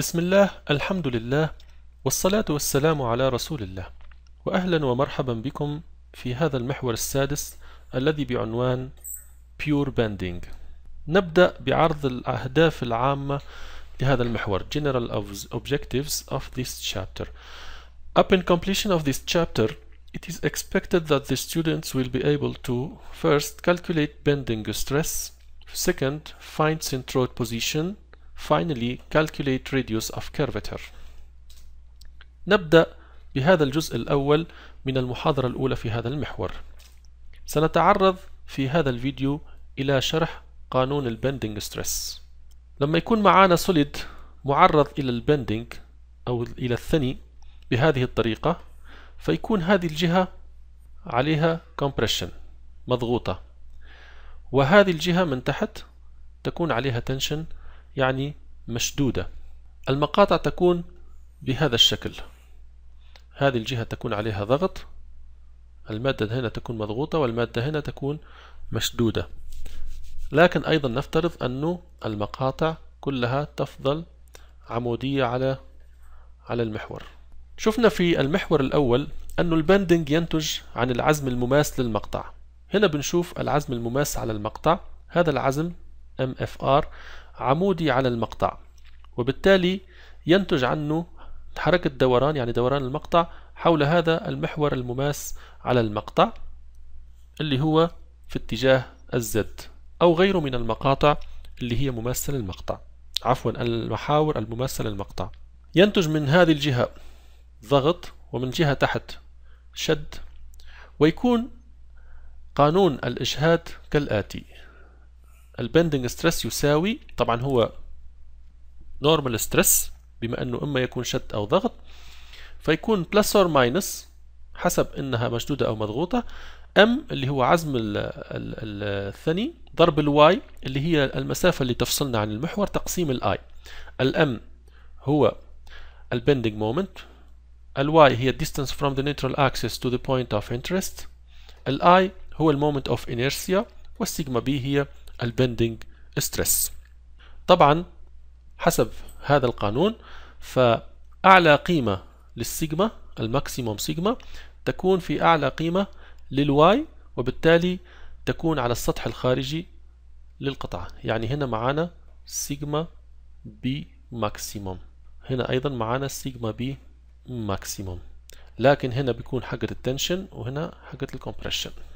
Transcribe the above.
بسم الله الحمد لله والصلاة والسلام على رسول الله وأهلا ومرحبا بكم في هذا المحور السادس الذي بعنوان Pure Banding نبدأ بعرض الأهداف العامة لهذا المحور General Objectives of this chapter Upon completion of this chapter it is expected that the students will be able to first calculate bending stress second find centroid position Finally, calculate radius of curvature. نبدأ بهذا الجزء الأول من المحاضرة الأولى في هذا المحور. سنتعرض في هذا الفيديو إلى شرح قانون البندنج ستريس. لما يكون معانا سوليد معرض إلى البندنج أو إلى الثني بهذه الطريقة فيكون هذه الجهة عليها compression مضغوطة وهذه الجهة من تحت تكون عليها tension يعني مشدودة المقاطع تكون بهذا الشكل هذه الجهة تكون عليها ضغط المادة هنا تكون مضغوطة والمادة هنا تكون مشدودة لكن أيضا نفترض أنه المقاطع كلها تفضل عمودية على على المحور شفنا في المحور الأول أن البندنج ينتج عن العزم المماس للمقطع هنا بنشوف العزم المماس على المقطع هذا العزم MFR عمودي على المقطع وبالتالي ينتج عنه حركة دوران يعني دوران المقطع حول هذا المحور المماس على المقطع اللي هو في اتجاه الزد أو غيره من المقاطع اللي هي مماسة للمقطع عفوا المحاور المماسة للمقطع ينتج من هذه الجهة ضغط ومن جهة تحت شد ويكون قانون الإشهاد كالآتي البندنج ستريس يساوي طبعا هو نورمال ستريس بما انه اما يكون شد او ضغط فيكون بلس اور ماينس حسب انها مشدوده او مضغوطه ام اللي هو عزم الثني ضرب الواي اللي هي المسافه اللي تفصلنا عن المحور تقسيم الاي الام هو البندنج مومنت الواي هي الديستانس فروم ذا neutral اكسس تو ذا بوينت اوف انترست الاي هو المومنت اوف انيرسيا والسيجما بي هي البندنج ستريس طبعا حسب هذا القانون فأعلى قيمة للسيجما الماكسيموم سيجما تكون في أعلى قيمة للواي وبالتالي تكون على السطح الخارجي للقطعة يعني هنا معانا سيجما بي ماكسيموم هنا أيضا معانا سيجما بي ماكسيموم لكن هنا بيكون حقة التنشن وهنا حقة الكومبريشن